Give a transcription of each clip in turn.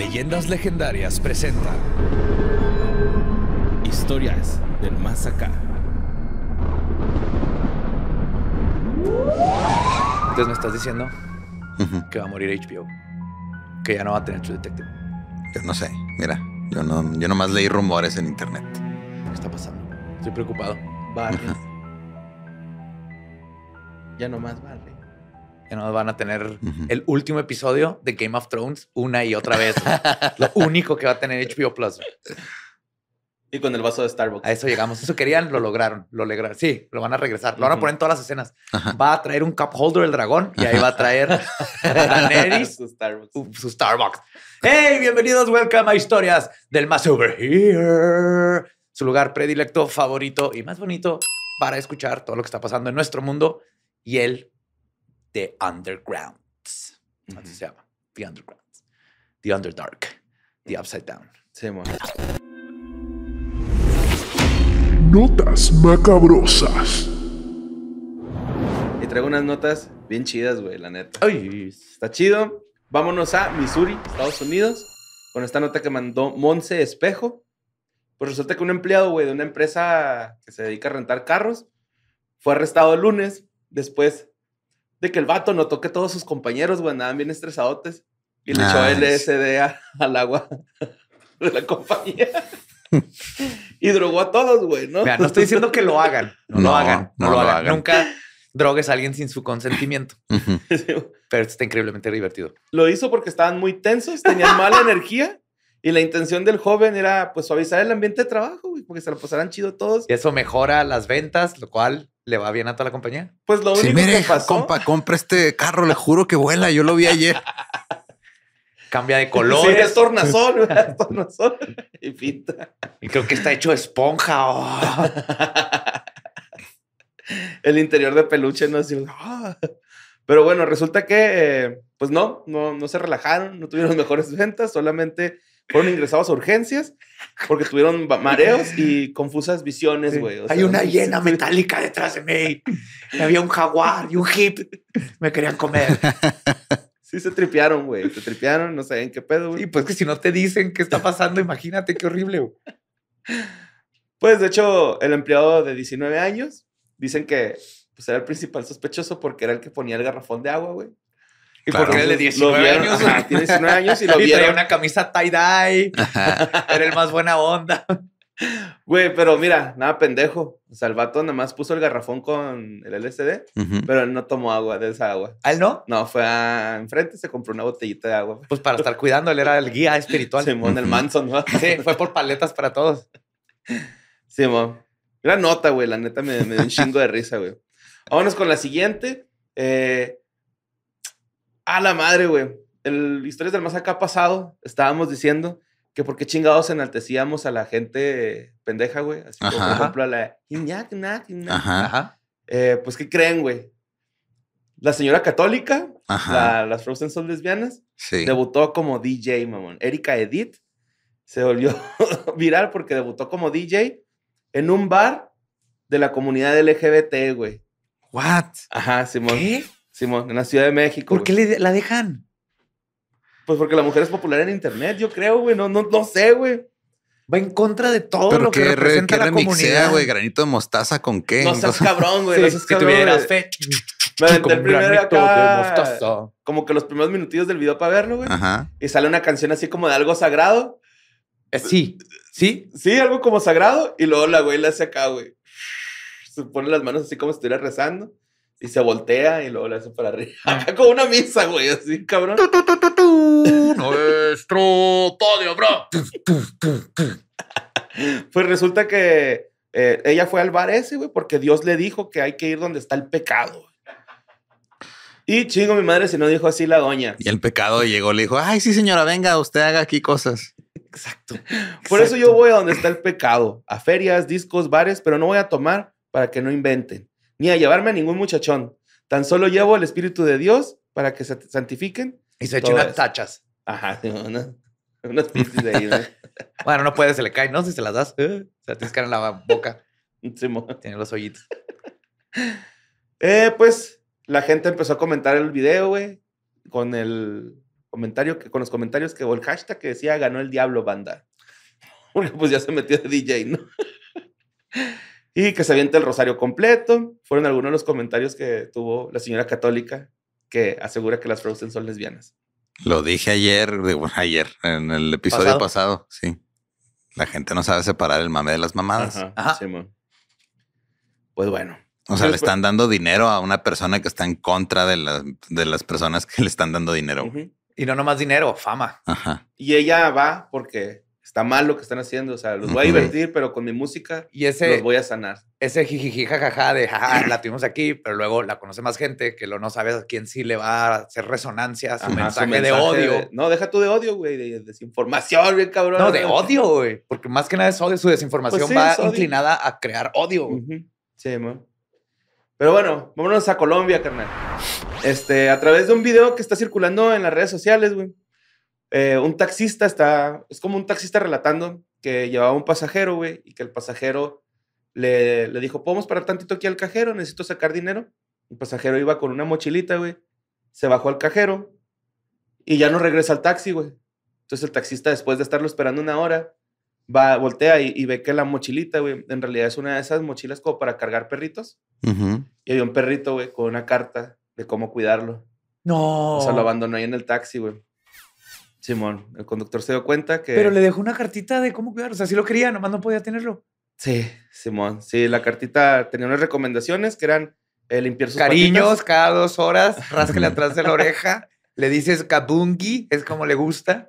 Leyendas Legendarias presenta Historias del Más Entonces me estás diciendo que va a morir HBO, que ya no va a tener True Detective. Yo no sé, mira, yo, nomás leí rumores en internet. ¿Qué está pasando? Estoy preocupado. Vale Ya nomás vale que nos van a tener el último episodio de Game of Thrones una y otra vez. Lo único que va a tener HBO Plus. Y con el vaso de Starbucks. A eso llegamos. Eso querían, lo lograron. Lo lograron. Sí, lo van a regresar. Lo van a poner en todas las escenas. Va a traer un cup holder el dragón y ahí va a traer a su Starbucks. Su, Starbucks. ¡Hey! Bienvenidos, welcome a Historias del Más Over Here. Su lugar predilecto, favorito y más bonito para escuchar todo lo que está pasando en nuestro mundo y él... The Undergrounds. se llama. The Undergrounds. The Underdark. The Upside Down. Sí, Notas macabrosas. Y traigo unas notas bien chidas, güey, la neta. Ay, está chido. Vámonos a Missouri, Estados Unidos, con esta nota que mandó Monse Espejo. Pues resulta que un empleado, güey, de una empresa que se dedica a rentar carros, fue arrestado el lunes después de que el vato toque a todos sus compañeros, güey, andaban bien estresadotes y le echó LSD al agua de la compañía. y drogó a todos, güey, ¿no? Vean, no estoy diciendo que lo hagan. No, lo hagan. No, lo, hagan. Nunca drogues a alguien sin su consentimiento. Pero está increíblemente divertido. Lo hizo porque estaban muy tensos, tenían mala energía. Y la intención del joven era pues suavizar el ambiente de trabajo, güey, porque se lo pasaran chido todos. Y eso mejora las ventas, lo cual le va bien a toda la compañía. Pues lo único mire, que pasó... compa, compra este carro, le juro que vuela. Yo lo vi ayer. Cambia de color. Sí, es tornasol, es tornasol. Y pinta. Y creo que está hecho de esponja. Oh. El interior de peluche, no es ah. Pero bueno, resulta que, eh, pues no, no, no se relajaron, no tuvieron mejores ventas, solamente fueron ingresados a urgencias porque tuvieron mareos y confusas visiones, güey. Hay una hiena metálica detrás de mí. Había un jaguar y un hip. Me querían comer. Sí, se tripearon, güey. Se tripearon, no sabían qué pedo, güey. Y pues que si no te dicen qué está pasando, imagínate qué horrible, güey. Pues de hecho, el empleado de 19 años, dicen que pues, era el principal sospechoso porque era el que ponía el garrafón de agua, güey. Y por porque de 19 años. tiene 19 años y lo y traía una camisa tie-dye. Era el más buena onda. Güey, pero mira, nada pendejo. O sea, el vato nada más puso el garrafón con el LSD, pero él no tomó agua de esa agua. ¿A él no? No, fue a... enfrente se compró una botellita de agua. Pues para estar cuidando, él era el guía espiritual. Simón, el Manson, ¿no? Sí, fue por paletas para todos. Simón. Gran nota, güey. La neta me, me dio un chingo de risa, güey. Vámonos con la siguiente. Eh, a la madre, güey. En Historias del Más Acá pasado estábamos diciendo que por qué chingados enaltecíamos a la gente pendeja, güey. Así como, por ejemplo, a la Iñak, Iñak, Ajá. Eh, pues, ¿qué creen, güey? La señora católica, las Frozen son lesbianas, debutó como DJ, mamón. Erika Edith se volvió viral porque debutó como DJ en un bar de la comunidad LGBT, güey. What? Ajá, Simón. ¿Qué? en la Ciudad de México. ¿Por qué la dejan? Pues porque la mujer es popular en internet, yo creo, güey. No, no, no sé, güey. Va en contra de todo lo que, representa la güey? ¿Granito de mostaza con qué? No seas cabrón, güey. no seas fe. Me el como que los primeros minutillos del video para verlo, güey. Ajá. Y sale una canción así como de algo sagrado. Eh, sí, sí. Sí, algo como sagrado. Y luego la güey la hace acá, güey. Se pone las manos así como si estuviera rezando. Y se voltea y luego le hace para arriba. Acá con una misa, güey, así, cabrón. Nuestro podio, bro. pues resulta que eh, ella fue al bar ese, güey, porque Dios le dijo que hay que ir donde está el pecado. Y chingo, mi madre si no dijo así la doña. Y el pecado llegó, le dijo, ay, sí, señora, venga, usted haga aquí cosas. Exacto. Por eso yo voy a donde está el pecado, a ferias, discos, bares, pero no voy a tomar para que no inventen ni a llevarme a ningún muchachón. Tan solo llevo el Espíritu de Dios para que se santifiquen. Y se echen tachas. Ajá, una, de ahí. ¿no? bueno, no puede, se le cae, ¿no? Si se las das, eh. se atiscan en la boca. Tiene los hoyitos. eh, pues la gente empezó a comentar el video, güey, con el comentario, que, con los comentarios que, o el hashtag que decía ganó el diablo banda. Bueno, pues ya se metió de DJ, ¿no? Y que se aviente el rosario completo. Fueron algunos de los comentarios que tuvo la señora católica que asegura que las Frozen son lesbianas. Lo dije ayer, ayer, en el episodio pasado. sí. La gente no sabe separar el mame de las mamadas. pues bueno. O sea, le pues están dando dinero a una persona que está en contra de, de las personas que le están dando dinero. Y no más dinero, fama. Y ella va porque está mal lo que están haciendo, o sea, los voy a divertir, pero con mi música y ese, los voy a sanar. Ese jijiji jajaja de jaja, la tuvimos aquí, pero luego la conoce más gente que lo no sabes a quién sí le va a hacer resonancia su, mensaje, de odio. no, deja tú de odio, güey, de, desinformación, bien cabrón. No, de odio, güey, porque más que nada es odio, su desinformación pues va inclinada a crear odio. Sí, man. Pero bueno, vámonos a Colombia, carnal. Este, a través de un video que está circulando en las redes sociales, güey eh, un taxista está, es como un taxista relatando que llevaba un pasajero, güey, y que el pasajero le, le dijo, podemos parar tantito aquí al cajero, necesito sacar dinero. El pasajero iba con una mochilita, güey, se bajó al cajero y ya no regresa al taxi, güey. Entonces el taxista, después de estarlo esperando una hora, va, voltea y, y ve que la mochilita, güey, en realidad es una de esas mochilas como para cargar perritos. Y había un perrito, güey, con una carta de cómo cuidarlo. No. O sea, lo abandonó ahí en el taxi, güey. Simón, el conductor se dio cuenta que... Pero le dejó una cartita de cómo cuidar, o sea, sí lo quería, nomás no podía tenerlo. Sí, Simón, sí, la cartita tenía unas recomendaciones que eran eh, limpiar sus Cariños cada dos horas, ráscale atrás de la oreja, le dices kabungi, es como le gusta.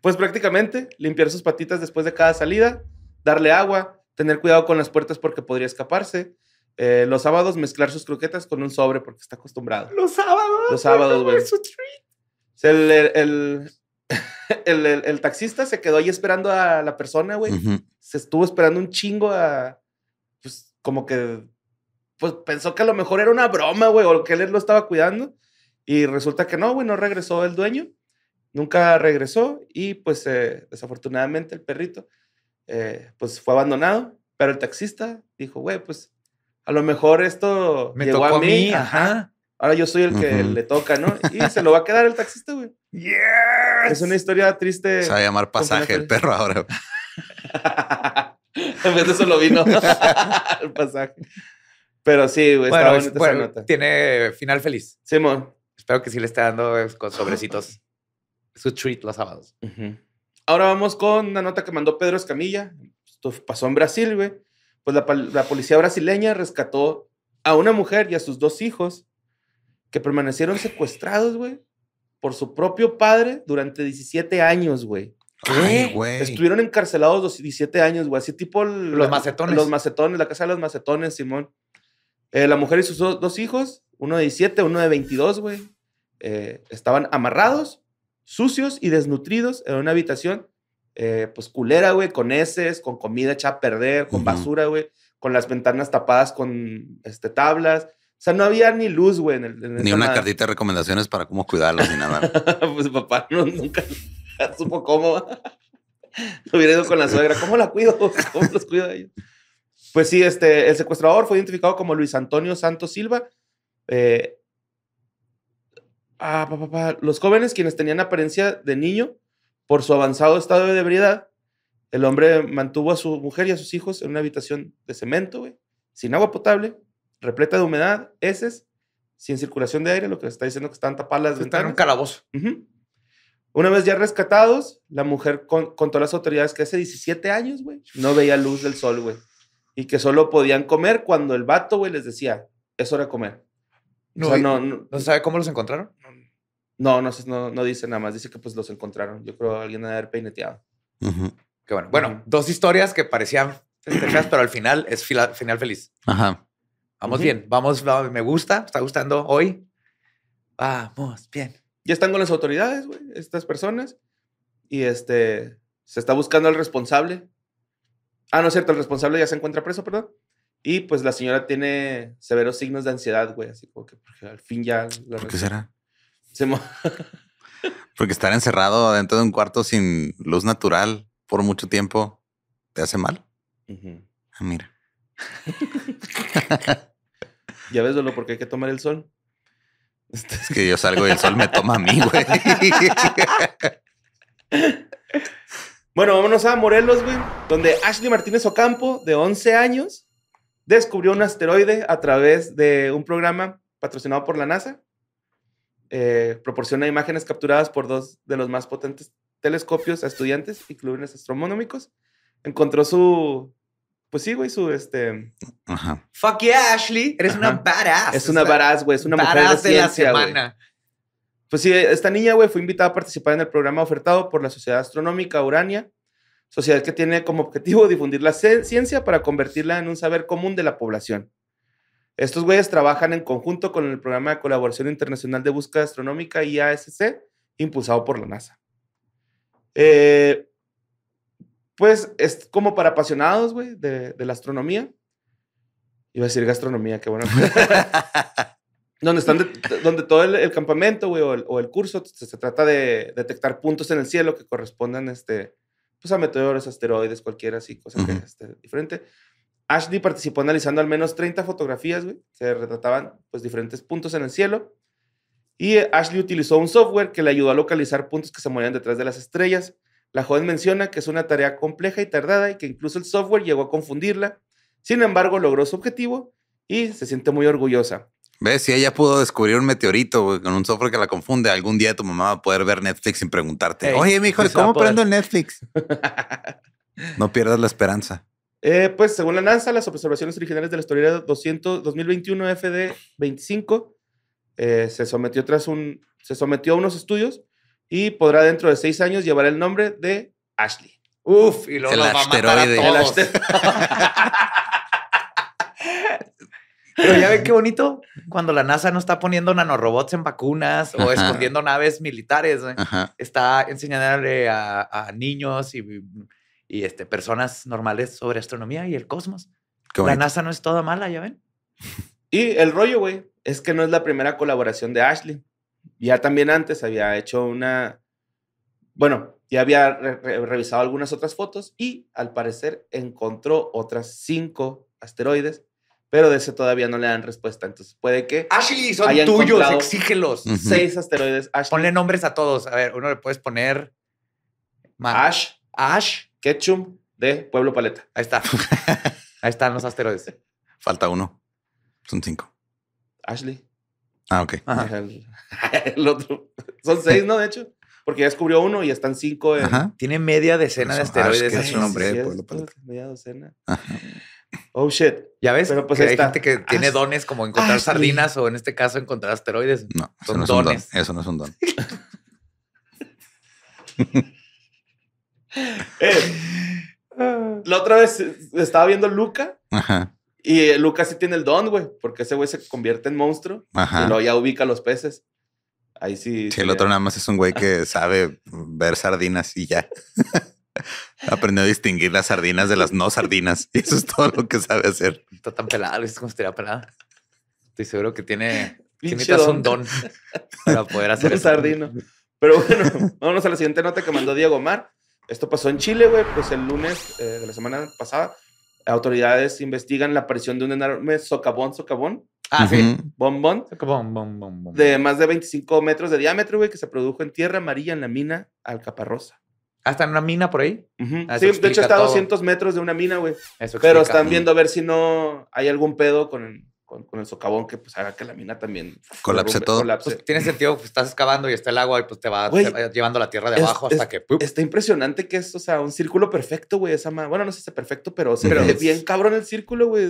Pues prácticamente limpiar sus patitas después de cada salida, darle agua, tener cuidado con las puertas porque podría escaparse. Eh, los sábados mezclar sus croquetas con un sobre porque está acostumbrado. Los sábados. Los sábados, güey. el, el, el, taxista se quedó ahí esperando a la persona, güey. Se estuvo esperando un chingo a. Pues como que. Pues pensó que a lo mejor era una broma, güey, o que él lo estaba cuidando. Y resulta que no, güey, no regresó el dueño. Nunca regresó y pues eh, desafortunadamente el perrito eh, pues fue abandonado. Pero el taxista dijo, güey, pues a lo mejor esto me llegó a mí. Ahora yo soy el que le toca, ¿no? Y se lo va a quedar el taxista, güey. ¡Yeah! Es una historia triste. Se va a llamar pasaje el perro ahora. en vez de solo vino. el pasaje. Pero sí, güey. Bueno, bueno, tiene final feliz. Simón. Espero que sí le esté dando eh, con sobrecitos su treat los sábados. Ahora vamos con una nota que mandó Pedro Escamilla. Esto pasó en Brasil, güey. Pues la, la policía brasileña rescató a una mujer y a sus dos hijos que permanecieron secuestrados, güey, por su propio padre durante 17 años, güey. ¿Qué? Estuvieron encarcelados 17 años, güey. Así tipo. los macetones. Los macetones, la casa de los macetones, Simón. Eh, la mujer y sus dos, hijos, uno de 17, uno de 22, güey. Eh, estaban amarrados, sucios y desnutridos en una habitación, eh, pues culera, güey, con heces, con comida hecha a perder, con basura, güey, con las ventanas tapadas con este, tablas, o sea, no había ni luz, güey. En el, ni una cartita de recomendaciones para cómo cuidarlos ni nada. pues papá nunca supo cómo. hubiera ido con la suegra. ¿Cómo la cuido? ¿Cómo los cuido ellos? Pues sí, este, el secuestrador fue identificado como Luis Antonio Santos Silva. Eh, ah, papá, Los jóvenes, quienes tenían apariencia de niño, por su avanzado estado de ebriedad, el hombre mantuvo a su mujer y a sus hijos en una habitación de cemento, güey, sin agua potable, repleta de humedad, heces, sin circulación de aire, lo que está diciendo que están tapadas las ventanas. Están en un calabozo. Una vez ya rescatados, la mujer con, contó a las autoridades que hace 17 años, güey, no veía luz del sol, güey. Y que solo podían comer cuando el vato, güey, les decía, es hora de comer. No, o no, no, sabe cómo los encontraron? No, no, no, no dice nada más. Dice que pues los encontraron. Yo creo que alguien debe haber peineteado. Qué bueno. Bueno, dos historias que parecían estrechas, pero al final es final feliz. Ajá. Vamos bien, vamos, me gusta, está gustando hoy. Vamos, bien. Ya están con las autoridades, güey, estas personas. Y este, se está buscando al responsable. Ah, no es cierto, el responsable ya se encuentra preso, perdón. Y pues la señora tiene severos signos de ansiedad, güey, así como que porque al fin ya... ¿Por qué será? porque estar encerrado dentro de un cuarto sin luz natural por mucho tiempo te hace mal. Ah, mira. ya ves, solo porque hay que tomar el sol. Este, es que yo salgo y el sol me toma a mí, güey. bueno, vámonos a Morelos, güey, donde Ashley Martínez Ocampo, de 11 años, descubrió un asteroide a través de un programa patrocinado por la NASA. Eh, proporciona imágenes capturadas por dos de los más potentes telescopios a estudiantes y clubes astronómicos. Encontró su pues sí, güey, su este. Ajá. Fuck yeah, Ashley. Eres una badass. Es una badass, güey. Es una mujer de, ciencia, la Pues sí, esta niña, güey, fue invitada a participar en el programa ofertado por la Sociedad Astronómica Urania, sociedad que tiene como objetivo difundir la ciencia para convertirla en un saber común de la población. Estos güeyes trabajan en conjunto con el programa de colaboración internacional de búsqueda astronómica IASC, impulsado por la NASA. Eh, pues es como para apasionados, güey, de, la astronomía. Iba a decir gastronomía, qué bueno. donde, están donde todo el, campamento, o, el, curso se, trata de detectar puntos en el cielo que correspondan este, pues, a meteoros, asteroides, cualquiera así, cosa este, diferente. Ashley participó analizando al menos 30 fotografías, güey, que retrataban pues, diferentes puntos en el cielo. Y Ashley utilizó un software que le ayudó a localizar puntos que se movían detrás de las estrellas la joven menciona que es una tarea compleja y tardada y que incluso el software llegó a confundirla. Sin embargo, logró su objetivo y se siente muy orgullosa. ¿Ves? Si ella pudo descubrir un meteorito con un software que la confunde, algún día tu mamá va a poder ver Netflix sin preguntarte. Oye, mijo, pues, ¿cómo ah, pues. prendo el Netflix? no pierdas la esperanza. Eh, pues según la NASA, las observaciones originales de la historia 200, 2021 FD 25 se sometió tras un se sometió a unos estudios y podrá dentro de seis años llevar el nombre de Ashley. Uf, y luego el va a matar todos. Pero ya ven qué bonito cuando la NASA no está poniendo nanorobots en vacunas o escondiendo naves militares. ¿eh? Está enseñándole a, niños y, y, este, personas normales sobre astronomía y el cosmos. La NASA no es toda mala, ya ven. Y el rollo, güey, es que no es la primera colaboración de Ashley. Ya también antes había hecho una, bueno, ya había revisado algunas otras fotos y al parecer encontró otras cinco asteroides, pero de ese todavía no le dan respuesta. Entonces puede que. Ashley, son tuyos, exígelos. Seis asteroides. Ashley. Ponle nombres a todos. A ver, uno le puedes poner. Ash. Ash. Ketchum de Pueblo Paleta. Ahí está. Ahí están los asteroides. Falta uno. Son cinco. Ashley. Ah, ok. El, otro. Son seis, ¿no? De hecho porque ya descubrió uno y están cinco. Eh. Tiene media decena de ah, asteroides. Es su hombre del pueblo Media docena. Oh shit. Ya ves, Pero pues que hay gente que ah, tiene dones como encontrar ah, sardinas o en este caso encontrar asteroides. No, eso no es un don. Eso no es un don. eh, la otra vez estaba viendo Luca Ajá. Y eh, Lucas sí tiene el don, güey, porque ese güey se convierte en monstruo y luego ya ubica los peces. Ahí sí. Sí, el otro nada más es un güey que sabe ver sardinas y ya. Aprendió a distinguir las sardinas de las no sardinas. Y eso es todo lo que sabe hacer. Está tan pelada, es como si pelada. Estoy seguro que tiene. un don para poder hacer eso. sardino. Pero bueno, vámonos a la siguiente nota que mandó Diego Mar. Esto pasó en Chile, güey, pues el lunes eh, de la semana pasada autoridades investigan la aparición de un enorme socavón, socavón. Ah, sí. Bombón. Socavón, De más de 25 metros de diámetro, güey, que se produjo en tierra amarilla en la mina Alcaparrosa. Hasta ah, en una mina por ahí. Ah, sí, de hecho está a 200 metros de una mina, güey. Eso Pero están viendo a ver si no hay algún pedo con, con, el socavón que pues haga que la mina también colapse todo. Pues, tiene sentido, pues, estás excavando y está el agua y pues te va, llevando la tierra de abajo hasta que. Está impresionante que es, o sea, un círculo perfecto, güey. Esa Bueno, no sé si es perfecto, pero, pero es bien cabrón el círculo, güey.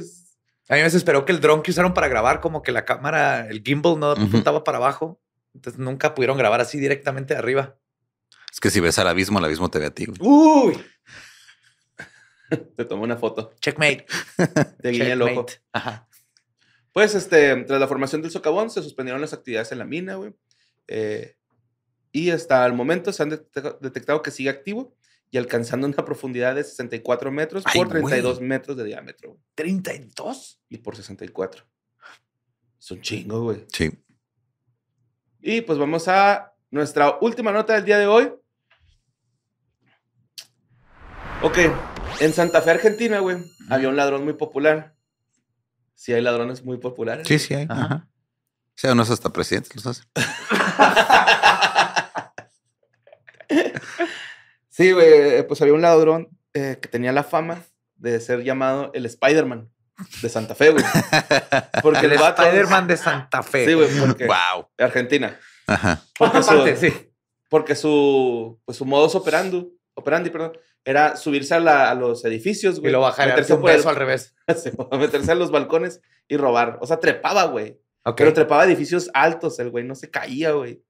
A mí me esperó que el dron que usaron para grabar, como que la cámara, el gimbal no apuntaba para abajo. Entonces nunca pudieron grabar así directamente arriba. Es que si ves al abismo, el abismo te ve a ti. Uy. Te tomó una foto. Checkmate. Te guiñé el ojo. Ajá. Pues, este, tras la formación del socavón, se suspendieron las actividades en la mina, güey. Eh, y hasta el momento se han detectado que sigue activo y alcanzando una profundidad de 64 metros por 32 metros de diámetro. ¿32? Y por 64. Es un chingo, güey. Sí. Y pues vamos a nuestra última nota del día de hoy. Ok, en Santa Fe, Argentina, güey, había un ladrón muy popular sí hay ladrones muy populares. Sí, sí hay. O sea, no es hasta presidente los hace. sí, güey, eh, pues había un ladrón eh, que tenía la fama de ser llamado el Spider-Man de Santa Fe, güey. Porque el, Spider-Man de Santa Fe. Sí, güey, porque wow. Argentina. Ajá. Porque su, sí. Porque su pues su modus operando, operandi, perdón, era subirse a, los edificios, güey. Y lo bajar, meterse un peso al revés. meterse a los balcones y robar. O sea, trepaba, güey. Pero trepaba edificios altos, el güey, no se caía, güey.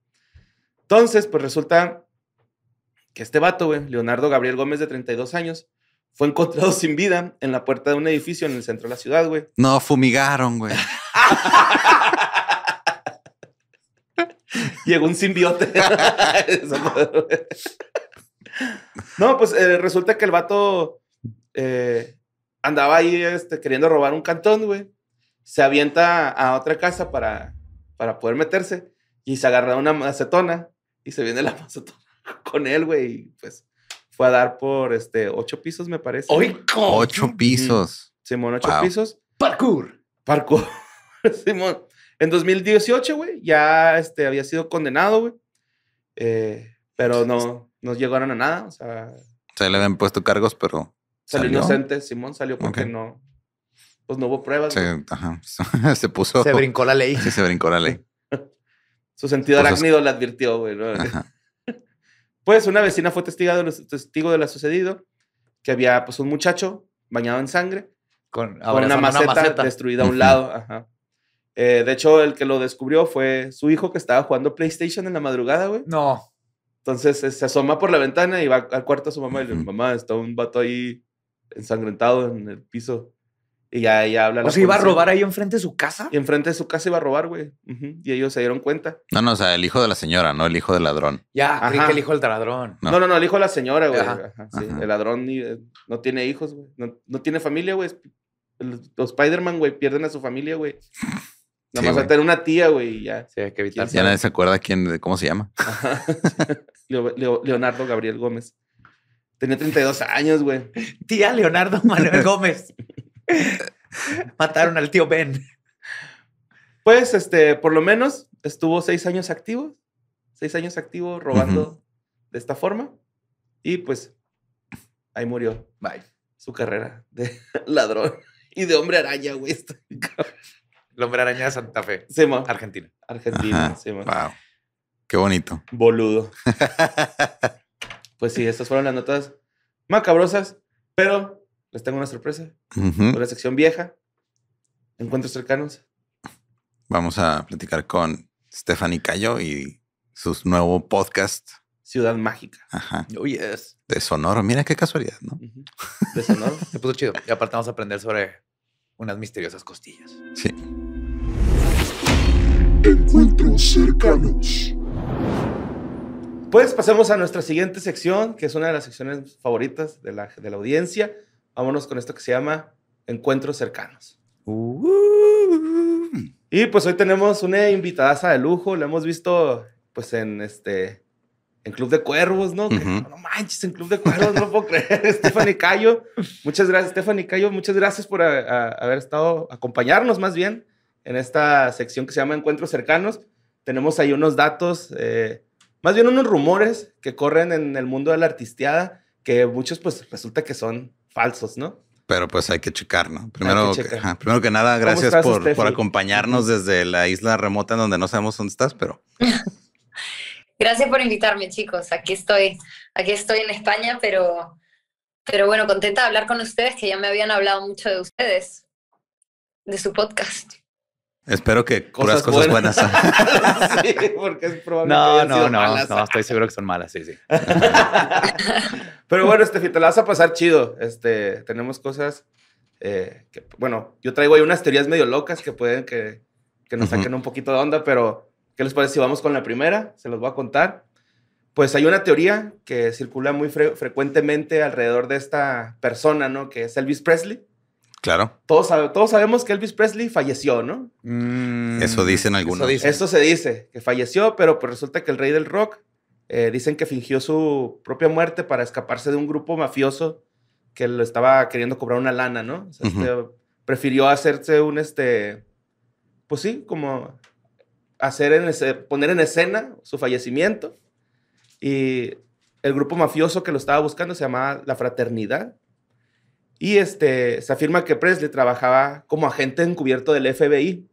Entonces, pues resulta que este vato, güey, Leonardo Gabriel Gómez, de 32 años, fue encontrado sin vida en la puerta de un edificio en el centro de la ciudad, güey. No, fumigaron, güey. Llegó un simbiote. No, pues eh, resulta que el vato eh, andaba ahí este, queriendo robar un cantón, güey. Se avienta a otra casa para, para poder meterse y se agarra una macetona y se viene la macetona con él, güey. Y pues fue a dar por este, ocho pisos, me parece. Ocho pisos. Simón, ocho pisos. Parkour. Parkour. Simón. En 2018, güey, ya este, había sido condenado, güey. Eh, pero no no llegaron a nada. O sea. Se le habían puesto cargos, pero. Salió, inocente, Simón salió porque no. Pues no hubo pruebas. Se, puso. Se brincó la ley. Sí, se brincó la ley. Su sentido de pues arácnido le advirtió, güey. Pues una vecina fue testigo de, lo, testigo sucedido, que había pues un muchacho bañado en sangre, con, una, maceta destruida a un lado. Eh, de hecho, el que lo descubrió fue su hijo que estaba jugando PlayStation en la madrugada, güey. No. Entonces se este, asoma por la ventana y va al cuarto a su mamá y le dice, mamá, está un vato ahí ensangrentado en el piso. Y ya ella habla. O sea, iba a robar ahí enfrente de su casa. Y enfrente de su casa iba a robar, güey. Y ellos se dieron cuenta. No, no, o sea, el hijo de la señora, no el hijo del ladrón. Ya, creí que el hijo del ladrón. No. no, no, el hijo de la señora, güey. El ladrón eh, no tiene hijos, güey. No, no tiene familia, güey. Los Spider-Man, güey, pierden a su familia, güey más más a tener una tía, güey, y ya. que evitar. Ya nadie se acuerda quién, de cómo se llama. Leonardo Gabriel Gómez. Tenía 32 años, güey. Tía Leonardo Manuel Gómez. Mataron al tío Ben. Pues, este, por lo menos estuvo seis años activo. Seis años activo robando de esta forma. Y pues, ahí murió. Bye. Su carrera de ladrón y de hombre araña, güey. El hombre araña de Santa Fe. Sí, Argentina. Argentina, sí, Wow. Qué bonito. Boludo. pues sí, estas fueron las notas macabrosas, pero les tengo una sorpresa. Una sección vieja. Encuentros cercanos. Vamos a platicar con Stephanie Cayo y su nuevo podcast. Ciudad Mágica. Ajá. Oh, yes. De Sonoro. Mira qué casualidad, ¿no? De Sonoro. Se puso chido. Y aparte vamos a aprender sobre unas misteriosas costillas. Sí. Encuentros cercanos. Pues pasemos a nuestra siguiente sección, que es una de las secciones favoritas de la, audiencia. Vámonos con esto que se llama Encuentros cercanos. Uh. Y pues hoy tenemos una invitadaza de lujo. La hemos visto pues en este en Club de Cuervos, ¿no? no manches, en Club de Cuervos, no puedo creer. Stephanie Cayo, muchas gracias, Stephanie Cayo, muchas gracias por eh, haber estado, acompañarnos más bien en esta sección que se llama Encuentros Cercanos, tenemos ahí unos datos, eh, más bien unos rumores que corren en el mundo de la artisteada, que muchos pues resulta que son falsos, ¿no? Pero pues hay que checar, ¿no? Primero, que, nada, gracias por, acompañarnos desde la isla remota en donde no sabemos dónde estás, pero... gracias por invitarme, chicos. Aquí estoy, aquí estoy en España, pero, pero bueno, contenta de hablar con ustedes, que ya me habían hablado mucho de ustedes, de su podcast. Espero que cosas cosas buenas. sí, porque es probable no, no, no, estoy seguro que son malas, sí, sí. Pero bueno, este, te la vas a pasar chido. Este, tenemos cosas eh, que, bueno, yo traigo ahí unas teorías medio locas que pueden que, nos saquen un poquito de onda, pero ¿qué les parece si vamos con la primera? Se los voy a contar. Pues hay una teoría que circula muy frecuentemente alrededor de esta persona, ¿no? Que es Elvis Presley. Claro. Todos, sabemos que Elvis Presley falleció, ¿no? Mm, eso dicen algunos. Eso, se dice, que falleció, pero pues resulta que el rey del rock eh, dicen que fingió su propia muerte para escaparse de un grupo mafioso que lo estaba queriendo cobrar una lana, ¿no? O sea, este, prefirió hacerse un, este, pues sí, como hacer poner en escena su fallecimiento. Y el grupo mafioso que lo estaba buscando se llamaba La Fraternidad. Y este, se afirma que Presley trabajaba como agente encubierto del FBI.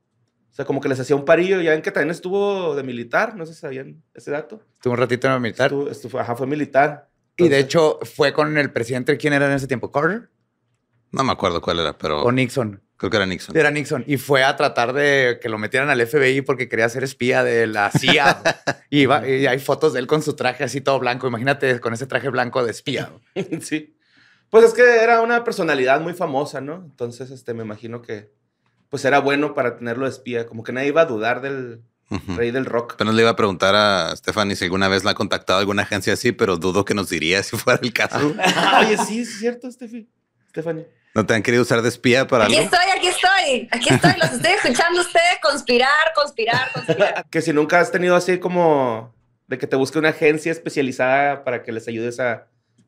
O sea, como que les hacía un parillo. Ya ven que también estuvo de militar, no sé si sabían ese dato. Estuvo un ratito en militar. ajá, fue militar. y de hecho fue con el presidente, ¿quién era en ese tiempo? ¿Carter? No me acuerdo cuál era, pero... O Nixon. Creo que era Nixon. Era Nixon. Y fue a tratar de que lo metieran al FBI porque quería ser espía de la CIA. y, y hay fotos de él con su traje así todo blanco. Imagínate con ese traje blanco de espía. sí. Pues es que era una personalidad muy famosa, ¿no? Entonces, este, me imagino que pues era bueno para tenerlo de espía, como que nadie iba a dudar del rey del rock. Apenas le iba a preguntar a Stephanie si alguna vez la ha contactado alguna agencia así, pero dudo que nos diría si fuera el caso. Oye, ah, sí, es cierto, Stephanie. ¿No te han querido usar de espía para Aquí estoy, aquí estoy, aquí estoy, los estoy escuchando usted conspirar, conspirar, conspirar. que si nunca has tenido así como de que te busque una agencia especializada para que les ayudes a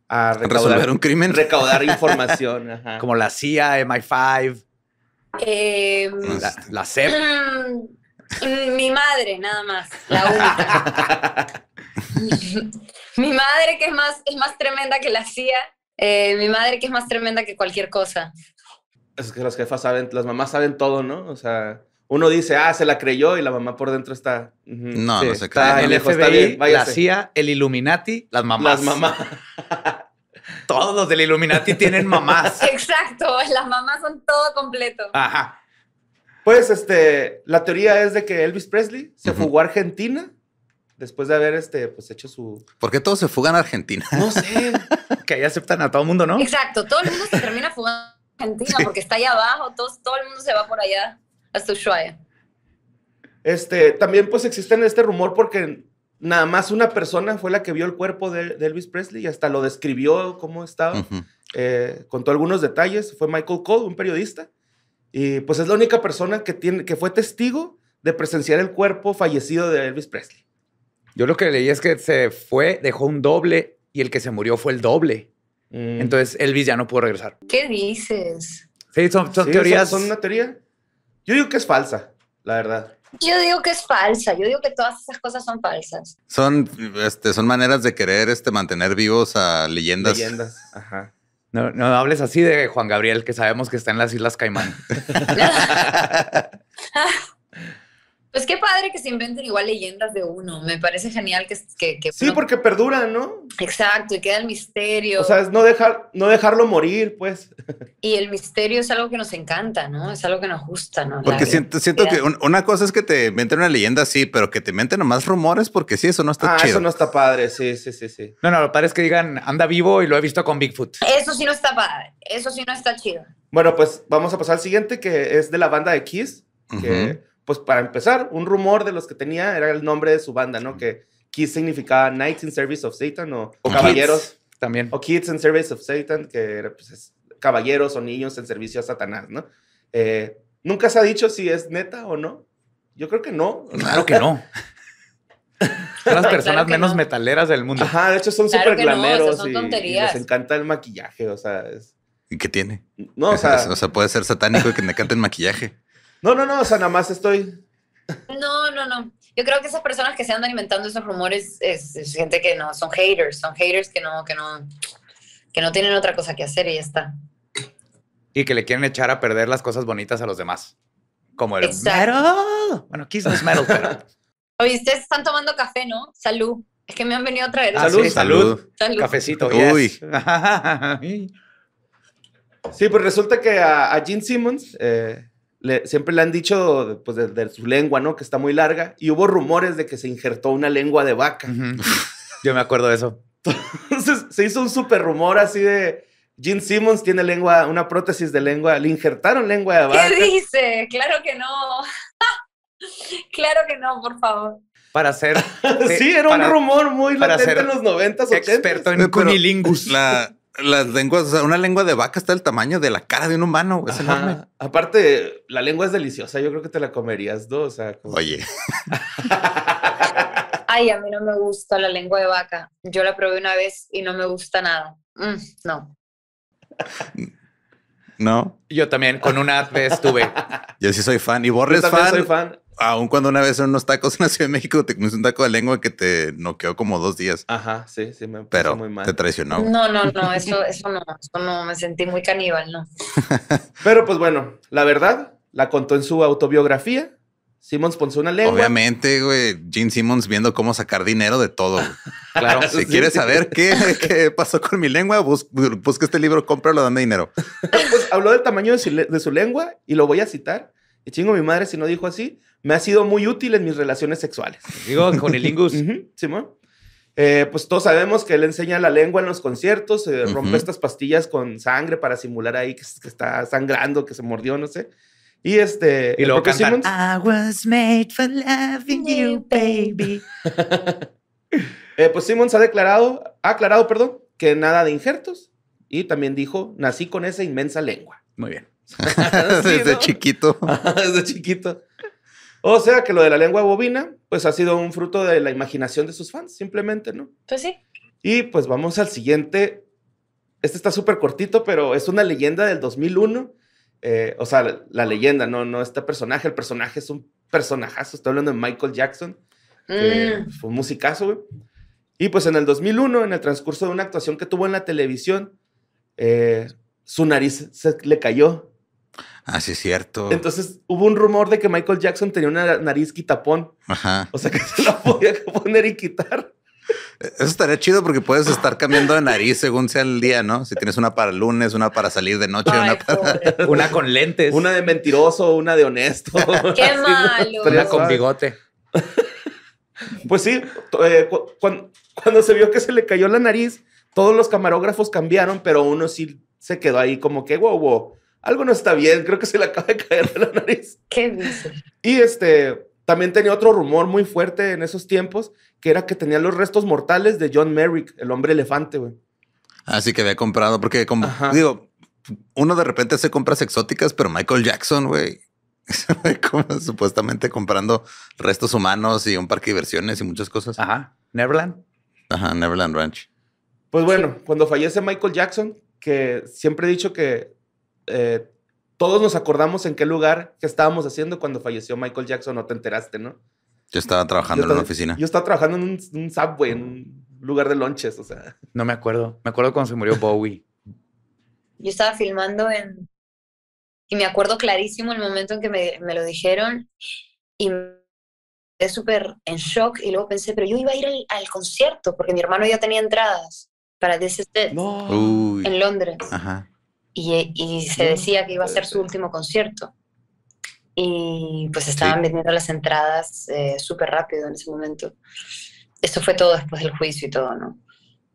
a resolver un crimen. Recaudar información. Como la CIA, MI5. Em, la, e mm, Mi madre, nada más. La única. mi madre, que es más, es más tremenda que la CIA. Eh, mi madre, que es más tremenda que cualquier cosa. Es que las jefas saben, las mamás saben todo, ¿no? O sea uno dice, ah, se la creyó y la mamá por dentro está. No, no se Está, el está bien, la CIA, el Illuminati, las mamás. Las mamás. Todos los del Illuminati tienen mamás. Exacto, las mamás son todo completo. Ajá. Pues este, la teoría es de que Elvis Presley se fugó a Argentina después de haber este, pues, hecho su... ¿Por qué todos se fugan a Argentina? No sé. que ahí aceptan a todo el mundo, ¿no? Exacto, todo el mundo se termina fugando a Argentina porque está allá abajo, todo el mundo se va por allá. Este, también pues existen este rumor porque nada más una persona fue la que vio el cuerpo de, Elvis Presley y hasta lo describió cómo estaba, eh, contó algunos detalles, fue Michael Cole, un periodista, y pues es la única persona que, tiene, que fue testigo de presenciar el cuerpo fallecido de Elvis Presley. Yo lo que leí es que se fue, dejó un doble y el que se murió fue el doble. Mm. Entonces Elvis ya no pudo regresar. ¿Qué dices? Sí, son, teorías. son una teoría. Yo digo que es falsa, la verdad. Yo digo que es falsa, yo digo que todas esas cosas son falsas. Son, este, son maneras de querer este, mantener vivos a leyendas. Leyendas, ajá. No, no hables así de Juan Gabriel, que sabemos que está en las Islas Caimán. es pues qué padre que se inventen igual leyendas de uno. Me parece genial que... sí, porque perduran, ¿no? Exacto, y queda el misterio. O sea, es no, dejar, no dejarlo morir, pues. Y el misterio es algo que nos encanta, ¿no? Es algo que nos gusta, ¿no? Porque siento, que una cosa es que te inventen una leyenda, sí, pero que te inventen más rumores, porque sí, eso no está ah, eso no está padre, sí, sí, sí, sí. No, no, lo padre es que digan, anda vivo y lo he visto con Bigfoot. Eso sí no está padre, eso sí no está chido. Bueno, pues vamos a pasar al siguiente, que es de la banda de Kiss, que pues para empezar, un rumor de los que tenía era el nombre de su banda, ¿no? Que Kids significaba Knights in Service of Satan o, Caballeros. también. O Kids in Service of Satan, que era pues, caballeros o niños en servicio a Satanás, ¿no? Eh, Nunca se ha dicho si es neta o no. Yo creo que no. Claro que no. Son las personas menos metaleras del mundo. Ajá, de hecho son súper glameros y, les encanta el maquillaje, o sea... ¿Y qué tiene? No, o sea... puede ser satánico y que me encante el maquillaje. No, no, no, o sea, nada más estoy. No, no, no. Yo creo que esas personas que se andan inventando esos rumores es, gente que no, son haters, son haters que no, que no, que no tienen otra cosa que hacer y ya está. Y que le quieren echar a perder las cosas bonitas a los demás. Como el metal. Bueno, Kiss metal, pero. Oye, ustedes están tomando café, ¿no? Salud. Es que me han venido a traer. Ah, salud, salud. Cafecito, Uy. sí, pues resulta que a, a Gene Simmons eh, siempre le han dicho pues, de, su lengua, ¿no? Que está muy larga. Y hubo rumores de que se injertó una lengua de vaca. Yo me acuerdo de eso. Entonces se hizo un súper rumor así de... Gene Simmons tiene lengua, una prótesis de lengua, le injertaron lengua de vaca. ¿Qué dice? Claro que no. claro que no, por favor. Para ser. Eh, sí, era un rumor muy latente en los 90s, Experto en cunilingus. La, las lenguas, o sea, una lengua de vaca está del tamaño de la cara de un humano, Aparte, la lengua es deliciosa, yo creo que te la comerías dos. Oye. Ay, a mí no me gusta la lengua de vaca. Yo la probé una vez y no me gusta nada. Mm, no. No. Yo también con una vez estuve. Yo sí soy fan. ¿Y Boris fan. fan? Soy fan. Aún cuando una vez son unos tacos en la Ciudad de México te comiste un taco de lengua que te noqueó como dos días. Ajá, sí, sí, me Pero muy mal. te traicionó. No, no, no, eso, eso no, eso no, me sentí muy caníbal, no. Pero pues bueno, la verdad, la contó en su autobiografía. Simmons puso una lengua. Obviamente, güey, Gene Simmons viendo cómo sacar dinero de todo. claro. Si quieres saber qué, pasó con mi lengua, busca este libro, cómpralo, dame dinero. Pues, habló del tamaño de de su lengua y lo voy a citar y chingo mi madre si no dijo así, me ha sido muy útil en mis relaciones sexuales. Digo, con el lingus. Eh, pues todos sabemos que él enseña la lengua en los conciertos, eh, rompe estas pastillas con sangre para simular ahí que, está sangrando, que se mordió, no sé. Y este. Y luego Simmons, I was made for loving you, baby. Eh, pues Simmons ha declarado, ha aclarado, perdón, que nada de injertos. Y también dijo, nací con esa inmensa lengua. Muy bien. Desde chiquito. Desde chiquito. O sea que lo de la lengua bovina, pues ha sido un fruto de la imaginación de sus fans, simplemente, ¿no? Pues sí. Y pues vamos al siguiente. Este está súper cortito, pero es una leyenda del 2001. Eh, o sea, la, leyenda, no, no este personaje. El personaje es un personajazo. Estoy hablando de Michael Jackson. Mm. Fue un musicazo, güey. Y pues en el 2001, en el transcurso de una actuación que tuvo en la televisión, eh, su nariz se le cayó Ah, sí, es cierto. Entonces hubo un rumor de que Michael Jackson tenía una nariz quitapón. Ajá. O sea que se la podía poner y quitar. E-, eso estaría chido porque puedes estar cambiando de nariz según sea el día, ¿no? Si tienes una para lunes, una para salir de noche, una, una con lentes. Una de mentiroso, una de honesto. Qué malo. Una con bigote. Pues sí, eh, cuando, se vio que se le cayó la nariz, todos los camarógrafos cambiaron, pero uno sí se quedó ahí como que, guau, wow, algo no está bien, creo que se le acaba de caer de la nariz. ¿Qué Y este, también tenía otro rumor muy fuerte en esos tiempos, que era que tenía los restos mortales de John Merrick, el hombre elefante, güey. Así ah, que había comprado, porque como digo, uno de repente hace compras exóticas, pero Michael Jackson, güey, supuestamente comprando restos humanos y un parque de diversiones y muchas cosas. Ajá, Neverland. Ajá, Neverland Ranch. Pues bueno, cuando fallece Michael Jackson, que siempre he dicho que eh, todos nos acordamos en qué lugar, que estábamos haciendo cuando falleció Michael Jackson, no te enteraste, ¿no? Yo estaba trabajando en una oficina. Yo estaba trabajando en un, subway, en un lugar de lonches, o sea. No me acuerdo. Me acuerdo cuando se murió Bowie. yo estaba filmando en... Y me acuerdo clarísimo el momento en que me, me lo dijeron y me quedé súper en shock y luego pensé, pero yo iba a ir al, concierto porque mi hermano ya tenía entradas para The en Londres. Ajá. Eh, y, se decía que iba a ser su último concierto. Y pues estaban vendiendo las entradas eh, súper rápido en ese momento. Eso fue todo después del juicio y todo, ¿no?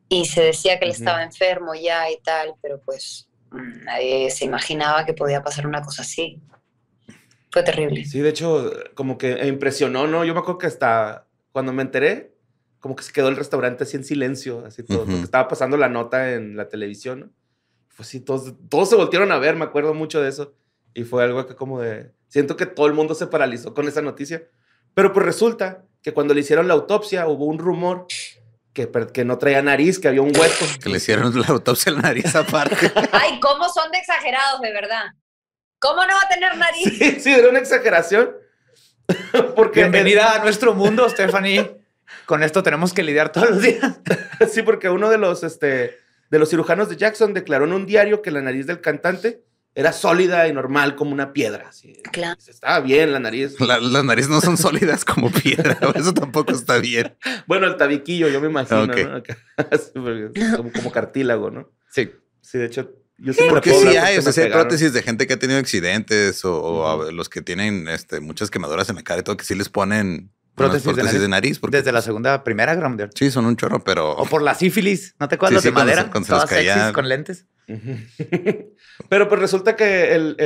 Y se decía que él estaba enfermo ya y tal, pero pues mm, nadie se imaginaba que podía pasar una cosa así. Fue terrible. Sí, de hecho, como que impresionó, ¿no? Yo me acuerdo que hasta cuando me enteré, como que se quedó el restaurante así en silencio, así todo. Estaba pasando la nota en la televisión, ¿no? Pues sí, todos, todos se voltearon a ver, me acuerdo mucho de eso. Y fue algo que como de... Siento que todo el mundo se paralizó con esa noticia. Pero pues resulta que cuando le hicieron la autopsia hubo un rumor que, que no traía nariz, que había un hueco. Que le hicieron la autopsia en la nariz aparte. Ay, cómo son de exagerados, de verdad. ¿Cómo no va a tener nariz? Sí, sí era una exageración. Porque Bienvenida a nuestro mundo, Stephanie. Con esto tenemos que lidiar todos los días. sí, porque uno de los, este, de los cirujanos de Jackson declaró en un diario que la nariz del cantante era sólida y normal como una piedra. claro. Estaba bien la nariz. las narices no son sólidas como piedra, eso tampoco está bien. Bueno, el tabiquillo, yo me imagino, pues, como, cartílago, ¿no? Sí. Sí, de hecho. Yo Porque sí hay, o prótesis de gente que ha tenido accidentes o, los que tienen este, muchas quemaduras en la cara y todo, que sí les ponen prótesis, de, nariz, desde la pues segunda, primera Gran Sí, son un chorro, pero... O por la sífilis, ¿no te acuerdas? de madera, con, con lentes. pero pues resulta que el,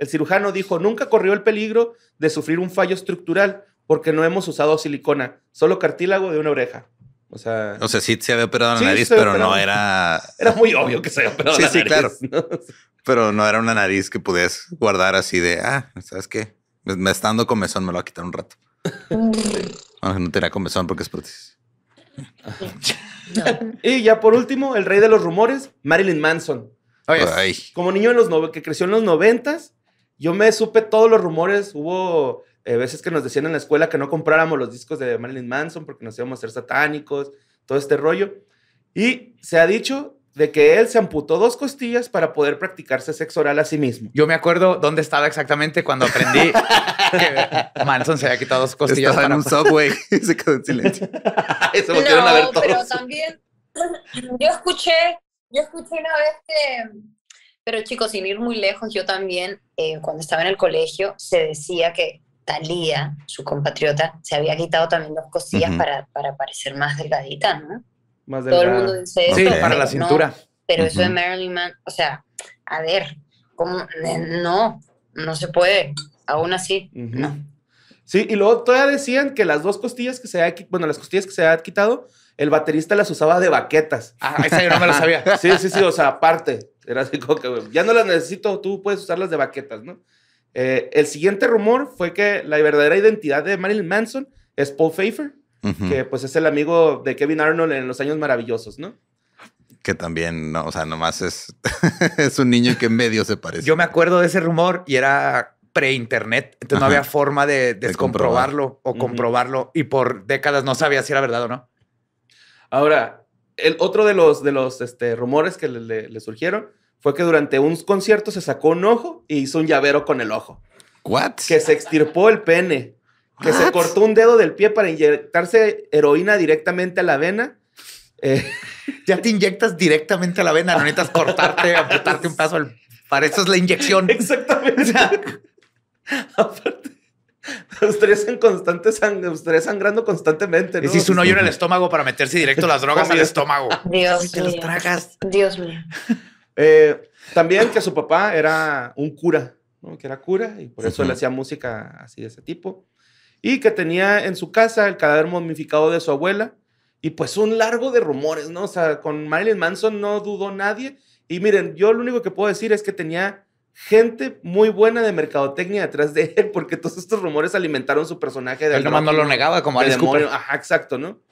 el, cirujano dijo, nunca corrió el peligro de sufrir un fallo estructural porque no hemos usado silicona, solo cartílago de una oreja. O sea, o sea, sí se había operado la nariz, pero no era. Era muy obvio que se había operado la nariz. Sí, claro. Pero no era una nariz que pudieras guardar así de, ah, ¿sabes qué? Me, estando dando comezón, me lo va a quitar un rato. Bueno, ah, no porque es y ya por último, el rey de los rumores, Marilyn Manson. Como niño los que creció en los noventas, yo me supe todos los rumores. Hubo eh, veces que nos decían en la escuela que no compráramos los discos de Marilyn Manson porque nos íbamos a ser satánicos, todo este rollo. Y se ha dicho de que él se amputó dos costillas para poder practicarse sexo oral a sí mismo. Yo me acuerdo dónde estaba exactamente cuando aprendí que Manson se había quitado dos costillas. Estaba en un subway y se quedó en silencio. Eso no, ver pero también yo escuché, yo escuché una vez que, pero chicos, sin ir muy lejos, yo también eh, cuando estaba en el colegio se decía que Talía, su compatriota, se había quitado también dos costillas para, para parecer más delgadita, ¿no? Más Todo el mundo dice eso. Sí, para la cintura. pero eso de Marilyn Manson, o sea, a ver, como no, no se puede, aún así, no. Sí, y luego todavía decían que las dos costillas que se había, bueno, las costillas que se había quitado, el baterista las usaba de baquetas. Ah, esa yo no me lo sabía. sí, sí, sí, o sea, aparte, era así como que ya no las necesito, tú puedes usarlas de baquetas, ¿no? Eh, el siguiente rumor fue que la verdadera identidad de Marilyn Manson es Paul Pfeiffer, que pues es el amigo de Kevin Arnold en Los Años Maravillosos, ¿no? Que también, no, o sea, nomás es, es un niño que en medio se parece. Yo me acuerdo de ese rumor y era pre-internet, entonces no había forma de descomprobarlo o comprobarlo y por décadas no sabía si era verdad o no. Ahora, el otro de los, de los este, rumores que le, surgieron fue que durante un concierto se sacó un ojo y e hizo un llavero con el ojo. ¿Qué? Que se extirpó el pene que se cortó un dedo del pie para inyectarse heroína directamente a la vena. Eh, ya te inyectas directamente a la vena, no necesitas cortarte, amputarte un paso. Para eso es la inyección. Exactamente. aparte, ustedes en constante ustedes sangrando constantemente. ¿no? Hiciste un hoyo en el estómago para meterse directo las drogas al estómago. Dios te tragas. Dios mío. Eh, también que su papá era un cura, que era cura y por eso él le hacía música así de ese tipo y que tenía en su casa el cadáver momificado de su abuela. Y pues un largo de rumores, ¿no? O sea, con Marilyn Manson no dudó nadie. Y miren, yo lo único que puedo decir es que tenía gente muy buena de mercadotecnia detrás de él, porque todos estos rumores alimentaron su personaje de... Él nomás no lo negaba como a demonio. Ajá, exacto, ¿no?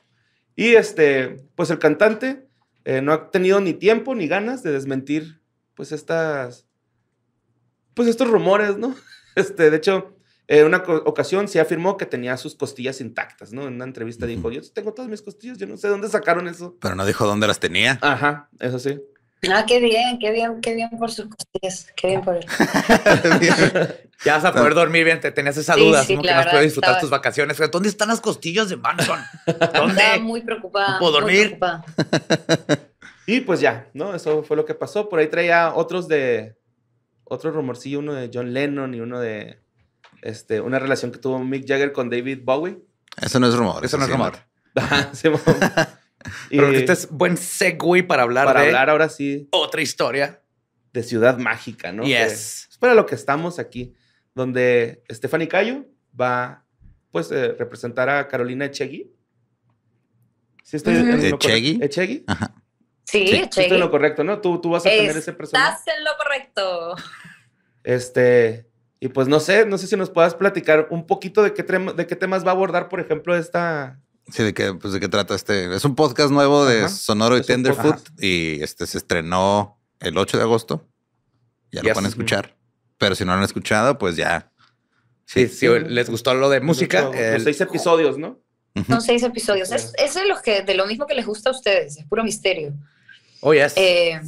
Y este, pues el cantante eh, no ha tenido ni tiempo ni ganas de desmentir, pues estas, pues estos rumores, ¿no? Este, de hecho, eh, en una ocasión se afirmó que tenía sus costillas intactas, ¿no? En una entrevista dijo, yo tengo todas mis costillas, yo no sé dónde sacaron eso. Pero no dijo dónde las tenía. Ajá, eso sí. Ah, qué bien, qué bien, qué bien por sus costillas, qué bien por él. ya vas a poder dormir bien, te tenías esa duda, sí, que no disfrutar tus vacaciones. ¿Dónde están las costillas de Manson? Estaba muy preocupada. puedo dormir? y pues ya, ¿no? Eso fue lo que pasó. Por ahí traía otros de, otro rumorcillo, uno de John Lennon y uno de este, una relación que tuvo Mick Jagger con David Bowie. Eso no es rumor. Eso, no es rumor. Pero este es buen segue para hablar para de hablar ahora sí. Otra historia. De Ciudad Mágica, ¿no? Yes. es para lo que estamos aquí, donde Stephanie Cayo va pues eh, representar a Carolina Echegui. ¿Sí estoy Echegui? Echegui. Ajá. Sí, sí. Echegui. en lo correcto, ¿no? Tú, tú vas a tener ese personaje. Estás en lo correcto. Este, y pues no sé, no sé si nos puedas platicar un poquito de qué, de qué temas va a abordar, por ejemplo, esta... Sí, de qué, pues, de qué trata este. Es un podcast nuevo de Sonoro y Tenderfoot y este se estrenó el 8 de agosto. Ya lo van a escuchar. Pero si no lo han escuchado, pues ya. Sí, sí, les gustó lo de música. seis episodios, ¿no? Son seis episodios. Es, es de, que, de lo mismo que les gusta a ustedes, es puro misterio. Oh, eh,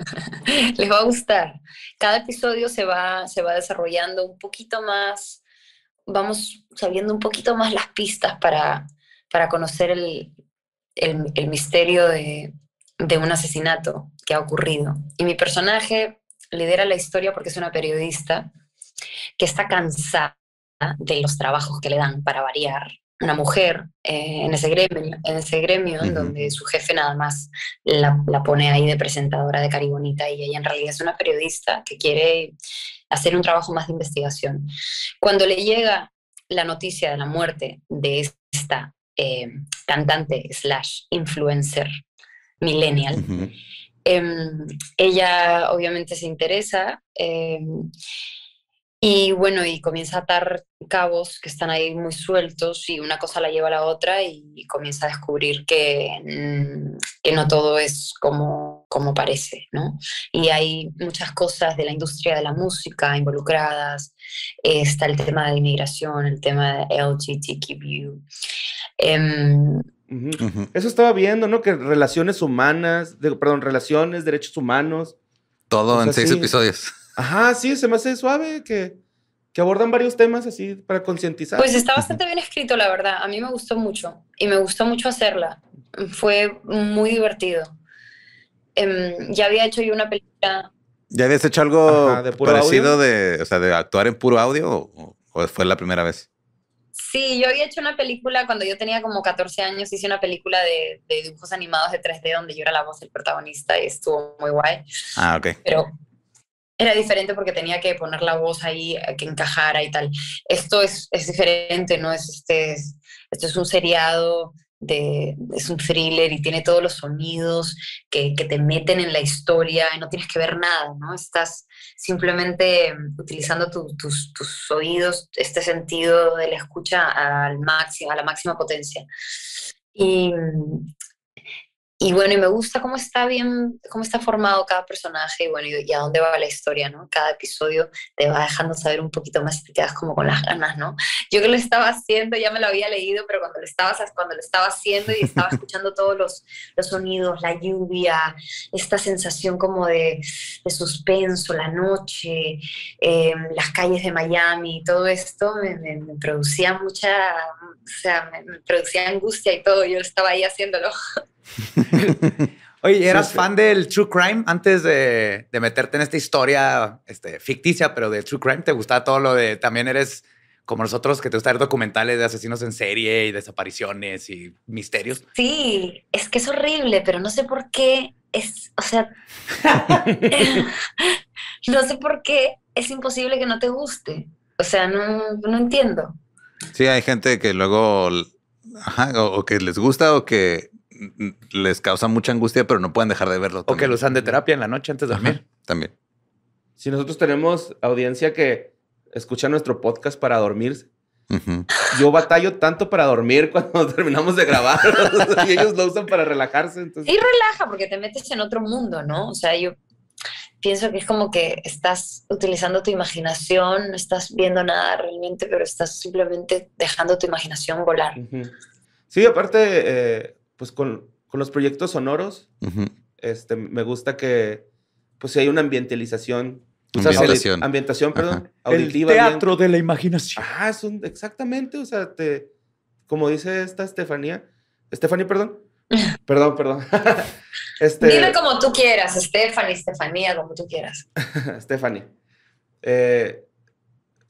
les va a gustar. Cada episodio se va, se va desarrollando un poquito más, vamos sabiendo un poquito más las pistas para, para conocer el, el, el misterio de, de un asesinato que ha ocurrido. Y mi personaje lidera la historia porque es una periodista que está cansada de los trabajos que le dan para variar una mujer eh, en ese gremio, en, ese gremio donde su jefe nada más la, pone ahí de presentadora de Caribonita y ella en realidad es una periodista que quiere hacer un trabajo más de investigación. Cuando le llega la noticia de la muerte de esta eh, cantante slash influencer millennial, em, ella obviamente se interesa em, y bueno, y comienza a atar cabos que están ahí muy sueltos y una cosa la lleva a la otra y, comienza a descubrir que, mm, que, no todo es como, como parece, ¿no? Y hay muchas cosas de la industria de la música involucradas, está el tema de inmigración, el tema de LGTQ. Em, Eso estaba viendo, ¿no? Que relaciones humanas, perdón, relaciones, derechos humanos. Todo en seis episodios. Ajá, sí, se me hace suave que, que abordan varios temas así para concientizar. Pues está bastante bien escrito, la verdad. A mí me gustó mucho y me gustó mucho hacerla. Fue muy divertido. Em, ya había hecho yo una película. ¿Ya habías hecho algo parecido de, o sea, de actuar en puro audio o, fue la primera vez? Sí, yo había hecho una película cuando yo tenía como 14 años, hice una película de, de, dibujos animados de 3D donde yo era la voz del protagonista y estuvo muy guay. Ah, ok. Pero era diferente porque tenía que poner la voz ahí, eh, que encajara y tal. Esto es, diferente, ¿no? Es este, es, esto es un seriado, de, es un thriller y tiene todos los sonidos que, te meten en la historia y no tienes que ver nada, ¿no? Estás simplemente utilizando tus, tus, oídos, este sentido de la escucha al máximo, a la máxima potencia. Y, y bueno, y me gusta cómo está bien, cómo está formado cada personaje y bueno, y, a dónde va la historia, ¿no? Cada episodio te va dejando saber un poquito más y te quedas como con las ganas, ¿no? Yo que lo estaba haciendo, ya me lo había leído, pero cuando lo estaba, cuando lo estaba haciendo y estaba escuchando todos los, los sonidos, la lluvia, esta sensación como de, de suspenso, la noche, eh, las calles de Miami, todo esto me, me, producía mucha, o sea, me producía angustia y todo, yo estaba ahí haciéndolo. Oye, ¿eras fan del True Crime antes de, meterte en esta historia este, ficticia, pero del True Crime? ¿Te gustaba todo lo de también eres como nosotros que te gusta ver documentales de asesinos en serie y desapariciones y misterios? Sí, es que es horrible, pero no sé por qué es, o sea, no sé por qué es imposible que no te guste. O sea, no, entiendo. Sí, hay gente que luego, o que les gusta o que les causa mucha angustia, pero no pueden dejar de verlo. todo. O que los usan de terapia en la noche antes de dormir. también. Si nosotros tenemos audiencia que escucha nuestro podcast para dormir, yo batallo tanto para dormir cuando terminamos de grabar y ellos lo usan para relajarse. Y relaja porque te metes en otro mundo, ¿no? O sea, yo pienso que es como que estás utilizando tu imaginación, no estás viendo nada realmente, pero estás simplemente dejando tu imaginación volar. Sí, aparte, eh, pues con, los proyectos sonoros, este, me gusta que, pues si hay una ambientalización. Ambientación. ambientación, perdón. Auditiva, El teatro de la imaginación. Ah, exactamente. O sea, te, como dice esta Estefanía, Estefanía, perdón. Perdón, perdón. Este Dime como tú quieras, Stephanie, Estefanía, como tú quieras. Estefanía. Eh,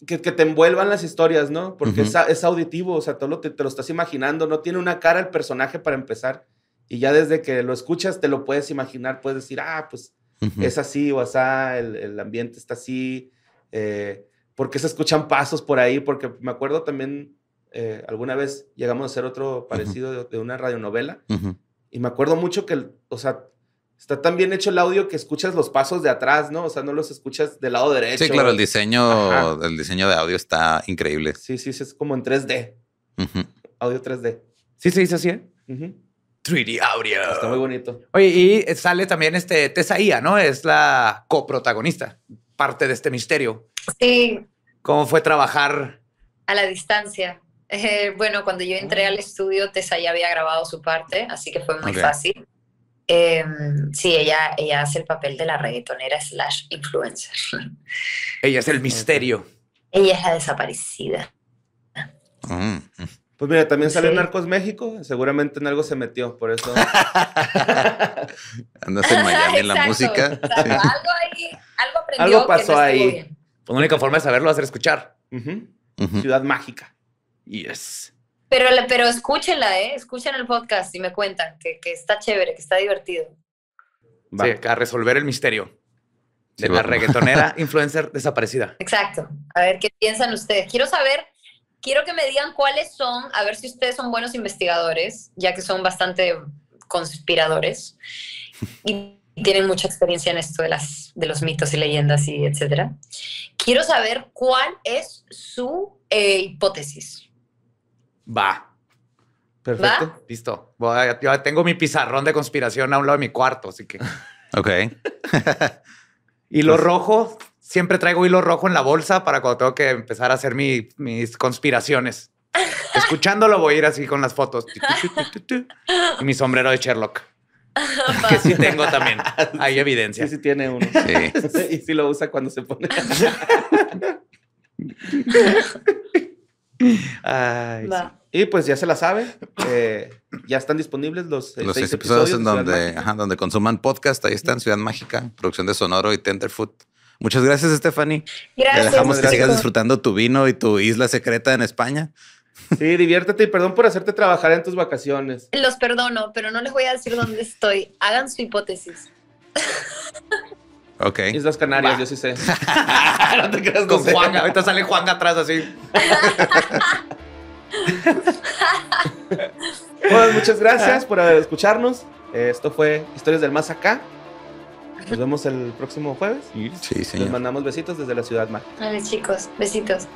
que, te envuelvan las historias, ¿no? Porque es, auditivo, o sea, todo te, lo estás imaginando, no tiene una cara el personaje para empezar. Y ya desde que lo escuchas te lo puedes imaginar, puedes decir, ah, pues es así o así, el, ambiente está así, eh, porque se escuchan pasos por ahí, porque me acuerdo también, eh, alguna vez llegamos a hacer otro parecido de, de, una radionovela, y me acuerdo mucho que, o sea, está tan bien hecho el audio que escuchas los pasos de atrás, ¿no? O sea, no los escuchas del lado derecho. Sí, claro, el diseño, el diseño de audio está increíble. Sí, sí, sí es como en 3D. Audio 3D. Sí, se dice así, ¿eh? 3D audio. Está muy bonito. Oye, y sale también este tesaía ¿no? Es la coprotagonista, parte de este misterio. Sí. ¿Cómo fue trabajar? A la distancia. Eh, bueno, cuando yo entré ah. al estudio, Tessa había grabado su parte, así que fue muy fácil. Em, sí, ella, ella hace el papel de la reggaetonera slash influencer. Ella es el misterio. Ella es la desaparecida. Mm, mm. Pues mira, también sale Narcos México, seguramente en algo se metió, por eso. Andas en Miami en la música. Algo aprendió. pasó ahí. La única forma de saberlo es escuchar. Ciudad mágica. Yes. Pero, pero escúchenla, ¿eh? Escuchen el podcast y me cuentan que, que está chévere, que está divertido. Va, a resolver el misterio de la reggaetonera influencer desaparecida. Exacto. A ver qué piensan ustedes. Quiero saber, quiero que me digan cuáles son, a ver si ustedes son buenos investigadores, ya que son bastante conspiradores y tienen mucha experiencia en esto de, las, de los mitos y leyendas y etcétera. Quiero saber cuál es su eh, hipótesis. Va. Perfecto. Listo. yo tengo mi pizarrón de conspiración a un lado de mi cuarto, así que. Ok. hilo pues- rojo. Siempre traigo hilo rojo en la bolsa para cuando tengo que empezar a hacer mis conspiraciones. Escuchándolo voy a ir así con las fotos. Y mi sombrero de Sherlock. que sí tengo también. Hay evidencia. Sí, sí tiene uno. Sí. y sí lo usa cuando se pone. Ay, y pues ya se la sabe. Eh, ya están disponibles los, los episodios, en donde, donde consuman podcast. Ahí están Ciudad Mágica, producción de Sonoro y Tenderfoot. Muchas gracias, Stephanie. Gracias. Te dejamos que sigas disfrutando tu vino y tu isla secreta en España. Sí, diviértete y perdón por hacerte trabajar en tus vacaciones. Los perdono, pero no les voy a decir dónde estoy. Hagan su hipótesis. Ok. Islas Canarias, yo sí sé. no te creas, Con Juanga, ahorita sale Juan atrás así muchas gracias por escucharnos. Esto fue Historias del Más Acá. Nos vemos el próximo jueves. Sí, sí. Les mandamos besitos desde la ciudad más. Vale, chicos, besitos.